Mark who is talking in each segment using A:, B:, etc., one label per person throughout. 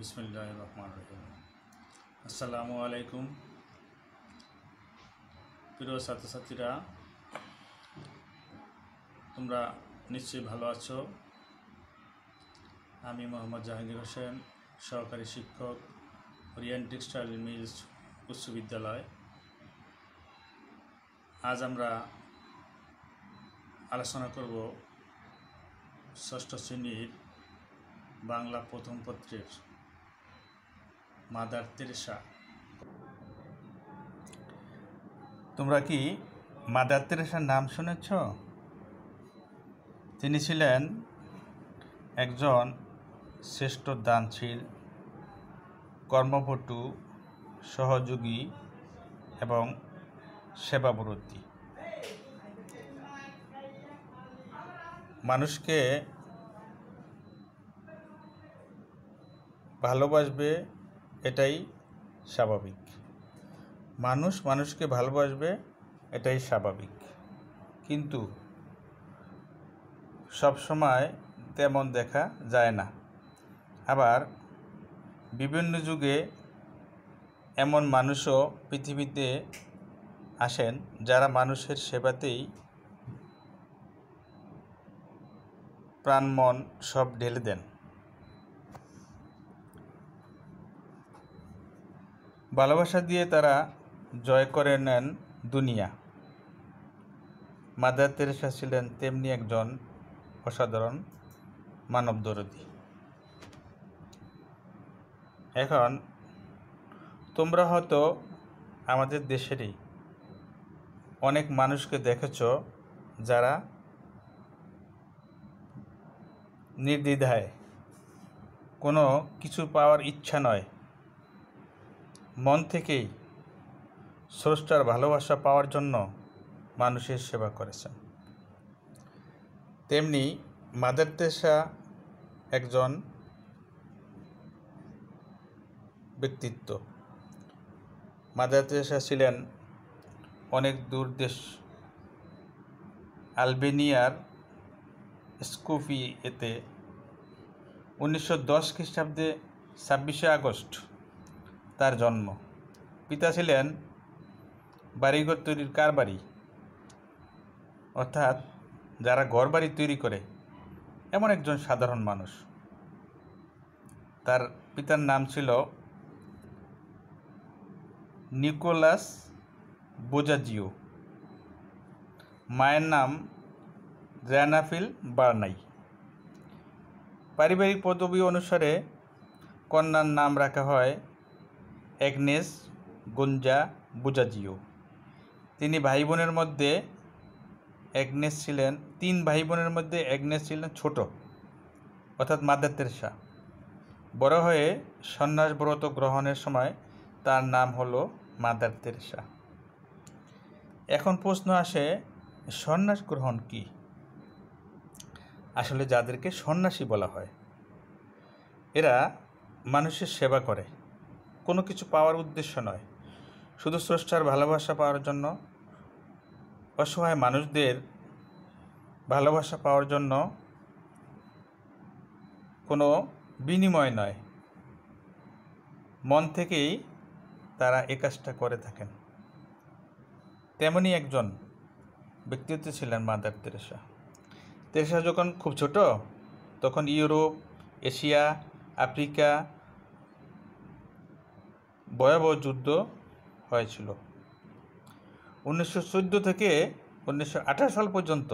A: বিসমুল্লাহ রহমান রহিম আসসালামু আলাইকুম প্রিয় ছাত্রছাত্রীরা তোমরা নিশ্চয়ই ভালো আছো আমি মোহাম্মদ জাহাঙ্গীর হোসেন সহকারী শিক্ষক ওরিয়ান টেক্সটাইল মিলস উচ্চ বিদ্যালয় আজ আমরা আলোচনা করব ষষ্ঠ শ্রেণীর বাংলা প্রথম পত্রের মাদার তেরেসা তোমরা কি মাদার তেরেসার নাম শুনেছ তিনি ছিলেন একজন শ্রেষ্ঠ দানশীল কর্মপটু সহযোগী এবং সেবাবরতী মানুষকে ভালোবাসবে এটাই স্বাভাবিক মানুষ মানুষকে ভালোবাসবে এটাই স্বাভাবিক কিন্তু সবসময় তেমন দেখা যায় না আবার বিভিন্ন যুগে এমন মানুষও পৃথিবীতে আসেন যারা মানুষের সেবাতেই প্রাণ মন সব ঢেলে দেন ভালোবাসা দিয়ে তারা জয় করে নেন দুনিয়া মাদার তেরেসা ছিলেন তেমনি একজন অসাধারণ দরদি এখন তোমরা হয়তো আমাদের দেশেরই অনেক মানুষকে দেখেছ যারা নির্দ্বিধায় কোনো কিছু পাওয়ার ইচ্ছা নয় মন থেকেই স্রষ্টার ভালোবাসা পাওয়ার জন্য মানুষের সেবা করেছেন তেমনি মাদার তেসা একজন ব্যক্তিত্ব মাদার তেসা ছিলেন অনেক দূর দেশ আলবেনিয়ার স্কুফি এতে উনিশশো দশ খ্রিস্টাব্দে ছাব্বিশে আগস্ট তার জন্ম পিতা ছিলেন বাড়িঘর তৈরির কারবারি অর্থাৎ যারা ঘর বাড়ি তৈরি করে এমন একজন সাধারণ মানুষ তার পিতার নাম ছিল নিকোলাস বোজাজিও মায়ের নাম জায়ানাফিল বার্নাই পারিবারিক পদবী অনুসারে কন্যার নাম রাখা হয় অ্যাগনেস গুঞ্জা বুজাজিও তিনি ভাই বোনের মধ্যে অ্যাগনেস ছিলেন তিন ভাই বোনের মধ্যে অ্যাগনেস ছিলেন ছোট অর্থাৎ মাদার তেরসা বড় হয়ে সন্ন্যাস ব্রত গ্রহণের সময় তার নাম হলো মাদার তেরসা এখন প্রশ্ন আসে সন্ন্যাস গ্রহণ কি আসলে যাদেরকে সন্ন্যাসী বলা হয় এরা মানুষের সেবা করে কোনো কিছু পাওয়ার উদ্দেশ্য নয় শুধু স্রষ্টার ভালোবাসা পাওয়ার জন্য অসহায় মানুষদের ভালোবাসা পাওয়ার জন্য কোনো বিনিময় নয় মন থেকেই তারা এ কাজটা করে থাকেন তেমনই একজন ব্যক্তিত্ব ছিলেন মাদার তেরেসা তেরেসা যখন খুব ছোট তখন ইউরোপ এশিয়া আফ্রিকা ভয়াবহ যুদ্ধ হয়েছিল উনিশশো চোদ্দো থেকে উনিশশো সাল পর্যন্ত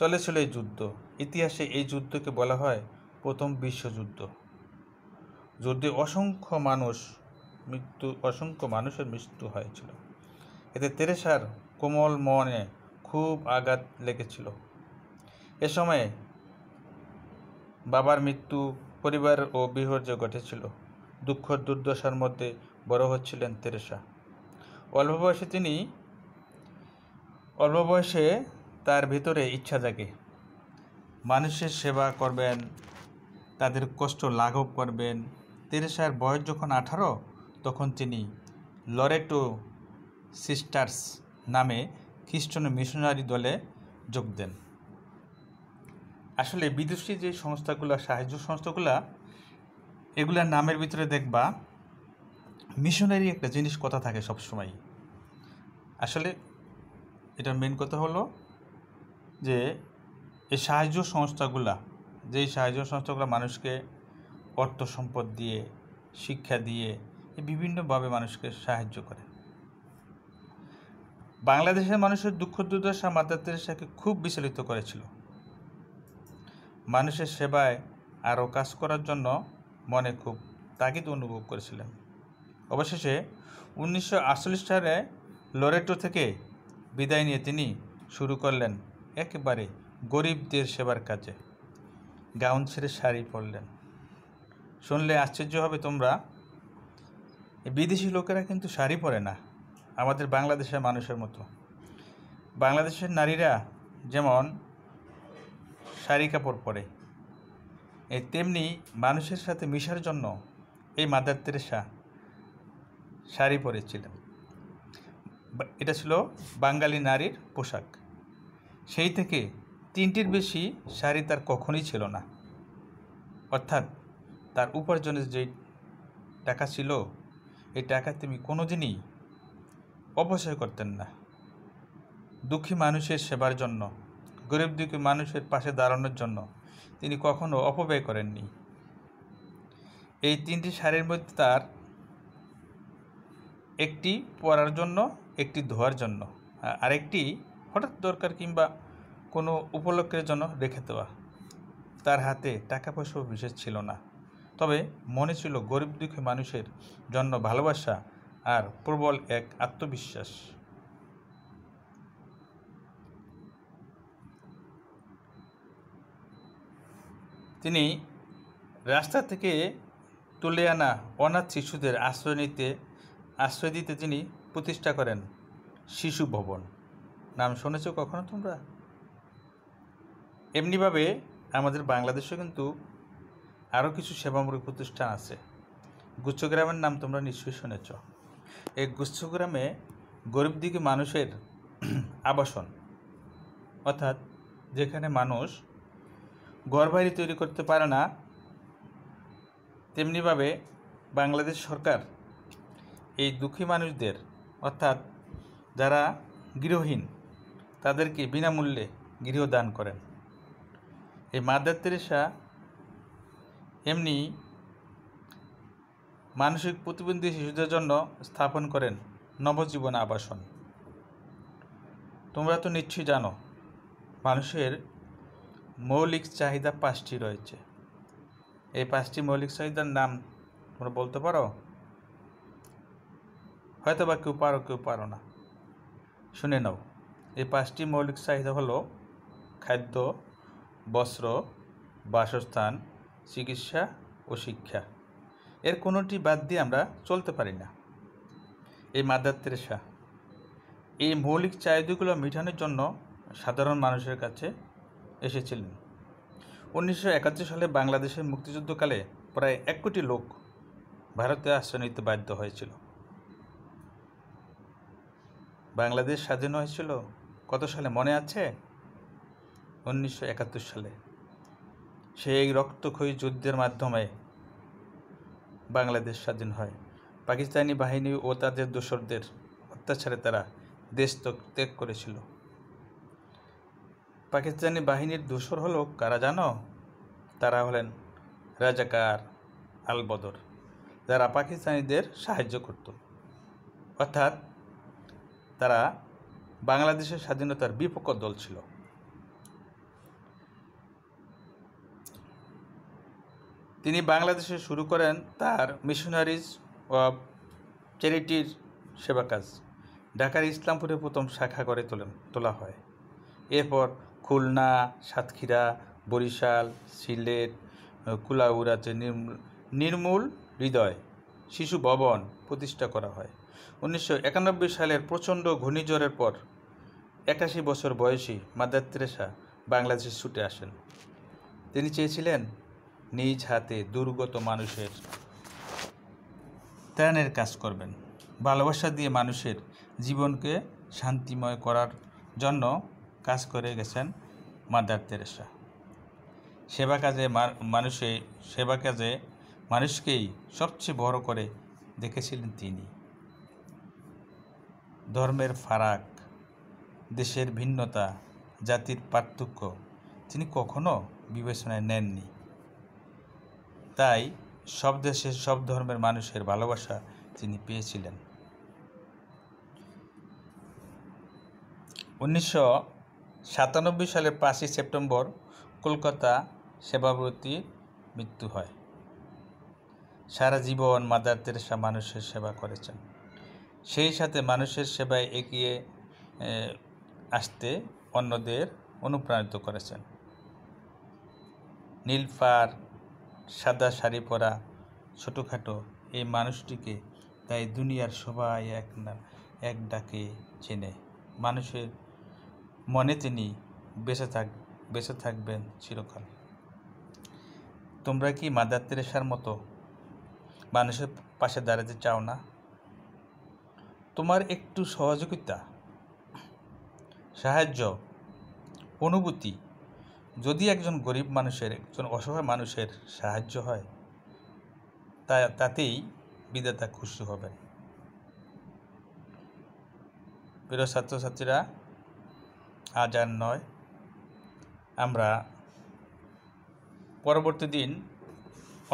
A: চলেছিল এই যুদ্ধ ইতিহাসে এই যুদ্ধকে বলা হয় প্রথম বিশ্বযুদ্ধ যুদ্ধে অসংখ্য মানুষ মৃত্যু অসংখ্য মানুষের মৃত্যু হয়েছিল এতে তেরেসার কোমল মনে খুব আঘাত লেগেছিল এ সময়ে বাবার মৃত্যু পরিবার ও বিহর্য ঘটেছিল দুঃখ দুর্দশার মধ্যে বড় হচ্ছিলেন তেরেসা অল্প বয়সে তিনি অল্প বয়সে তার ভিতরে ইচ্ছা জাগে মানুষের সেবা করবেন তাদের কষ্ট লাঘব করবেন তেরেসার বয়স যখন আঠারো তখন তিনি লরেটো সিস্টার্স নামে খ্রিস্টান মিশনারি দলে যোগ দেন আসলে বিদেশি যে সংস্থাগুলো সাহায্য সংস্থাগুলো এগুলার নামের ভিতরে দেখবা মিশনারি একটা জিনিস কথা থাকে সবসময় আসলে এটার মেন কথা হলো যে এই সাহায্য সংস্থাগুলা যেই সাহায্য সংস্থাগুলো মানুষকে অর্থ সম্পদ দিয়ে শিক্ষা দিয়ে বিভিন্নভাবে মানুষকে সাহায্য করে বাংলাদেশের মানুষের দুঃখ দুর্দশা মাদার সাথে খুব বিচলিত করেছিল মানুষের সেবায় আরও কাজ করার জন্য মনে খুব তাগিদ অনুভব করেছিলেন অবশেষে উনিশশো সালে লরেটো থেকে বিদায় নিয়ে তিনি শুরু করলেন একেবারে গরিবদের সেবার কাজে গাউন ছেড়ে শাড়ি পরলেন শুনলে আশ্চর্য হবে তোমরা বিদেশি লোকেরা কিন্তু শাড়ি পরে না আমাদের বাংলাদেশের মানুষের মতো বাংলাদেশের নারীরা যেমন শাড়ি কাপড় পরে এই তেমনি মানুষের সাথে মিশার জন্য এই মাদার তেরেসা শাড়ি পরেছিলেন এটা ছিল বাঙালি নারীর পোশাক সেই থেকে তিনটির বেশি শাড়ি তার কখনই ছিল না অর্থাৎ তার উপার্জনের যে টাকা ছিল এই টাকা তিনি কোনোদিনই অপচয় করতেন না দুঃখী মানুষের সেবার জন্য গরিব দুঃখী মানুষের পাশে দাঁড়ানোর জন্য তিনি কখনো অপব্যয় করেননি এই তিনটি শাড়ির মধ্যে তার একটি পরার জন্য একটি ধোয়ার জন্য আরেকটি হঠাৎ দরকার কিংবা কোনো উপলক্ষের জন্য রেখে দেওয়া তার হাতে টাকা পয়সাও বিশেষ ছিল না তবে মনে ছিল গরিব দুঃখী মানুষের জন্য ভালোবাসা আর প্রবল এক আত্মবিশ্বাস তিনি রাস্তা থেকে তুলে আনা অনাথ শিশুদের আশ্রয় নিতে আশ্রয় দিতে তিনি প্রতিষ্ঠা করেন শিশু ভবন নাম শুনেছ কখনো তোমরা এমনিভাবে আমাদের বাংলাদেশে কিন্তু আরও কিছু সেবামূলক প্রতিষ্ঠান আছে গুচ্ছগ্রামের নাম তোমরা নিশ্চয়ই শুনেছ এই গুচ্ছগ্রামে গরিব দিকে মানুষের আবাসন অর্থাৎ যেখানে মানুষ ঘরবাড়ি তৈরি করতে পারে না তেমনিভাবে বাংলাদেশ সরকার এই দুঃখী মানুষদের অর্থাৎ যারা গৃহহীন তাদেরকে বিনামূল্যে গৃহ দান করেন এই মাদার তেরেসা এমনি মানসিক প্রতিবন্ধী শিশুদের জন্য স্থাপন করেন নবজীবন আবাসন তোমরা তো নিশ্চয়ই জানো মানুষের মৌলিক চাহিদা পাঁচটি রয়েছে এই পাঁচটি মৌলিক চাহিদার নাম তোমরা বলতে পারো হয়তো বা কেউ পারো কেউ পারো না শুনে নাও এই পাঁচটি মৌলিক চাহিদা হলো খাদ্য বস্ত্র বাসস্থান চিকিৎসা ও শিক্ষা এর কোনোটি বাদ দিয়ে আমরা চলতে পারি না এই মাদার তেরেসা এই মৌলিক চাহিদাগুলো মেটানোর জন্য সাধারণ মানুষের কাছে এসেছিলেন উনিশশো সালে বাংলাদেশের মুক্তিযুদ্ধকালে প্রায় এক কোটি লোক ভারতে আশ্রয় নিতে বাধ্য হয়েছিল বাংলাদেশ স্বাধীন হয়েছিল কত সালে মনে আছে উনিশশো সালে সেই রক্তক্ষয়ী যুদ্ধের মাধ্যমে বাংলাদেশ স্বাধীন হয় পাকিস্তানি বাহিনী ও তাদের দোসরদের অত্যাচারে তারা দেশ ত্যাগ করেছিল পাকিস্তানি বাহিনীর দোসর হল কারা জানো তারা হলেন রাজাকার আলবদর যারা পাকিস্তানিদের সাহায্য করত অর্থাৎ তারা বাংলাদেশের স্বাধীনতার বিপক্ষ দল ছিল তিনি বাংলাদেশে শুরু করেন তার মিশনারিজ অব চ্যারিটির সেবা কাজ ঢাকার ইসলামপুরে প্রথম শাখা করে তোলেন তোলা হয় এরপর খুলনা সাতক্ষীরা বরিশাল সিলেট কুলাউড়াতে নির্মূল হৃদয় শিশু ভবন প্রতিষ্ঠা করা হয় উনিশশো সালের প্রচণ্ড ঘূর্ণিঝড়ের পর একাশি বছর বয়সী মাদার তেরেসা বাংলাদেশে ছুটে আসেন তিনি চেয়েছিলেন নিজ হাতে দুর্গত মানুষের ত্রাণের কাজ করবেন ভালোবাসা দিয়ে মানুষের জীবনকে শান্তিময় করার জন্য কাজ করে গেছেন মাদার তেরেসা সেবা কাজে মানুষে সেবা কাজে মানুষকেই সবচেয়ে বড় করে দেখেছিলেন তিনি ধর্মের ফারাক দেশের ভিন্নতা জাতির পার্থক্য তিনি কখনো বিবেচনায় নেননি তাই সব দেশের সব ধর্মের মানুষের ভালোবাসা তিনি পেয়েছিলেন উনিশশো সাতানব্বই সালের পাঁচই সেপ্টেম্বর কলকাতা সেবাব্রতীর মৃত্যু হয় সারা জীবন মাদার তেরেসা মানুষের সেবা করেছেন সেই সাথে মানুষের সেবায় এগিয়ে আসতে অন্যদের অনুপ্রাণিত করেছেন নীলফার সাদা শাড়ি পরা ছোটোখাটো এই মানুষটিকে তাই দুনিয়ার সবাই এক না এক ডাকে চেনে মানুষের মনে তিনি বেঁচে থাক বেঁচে থাকবেন চিরকাল তোমরা কি মাদার তেরেসার মতো মানুষের পাশে দাঁড়াতে চাও না তোমার একটু সহযোগিতা সাহায্য অনুভূতি যদি একজন গরিব মানুষের একজন অসহায় মানুষের সাহায্য হয় তা তাতেই বিদাতা খুশি হবেন প্রিয় ছাত্রছাত্রীরা আজ আর নয় আমরা পরবর্তী দিন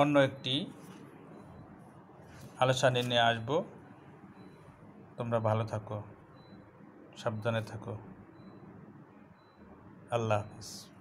A: অন্য একটি আলোচনা নিয়ে আসব তোমরা ভালো থাকো সাবধানে থাকো আল্লাহ হাফিজ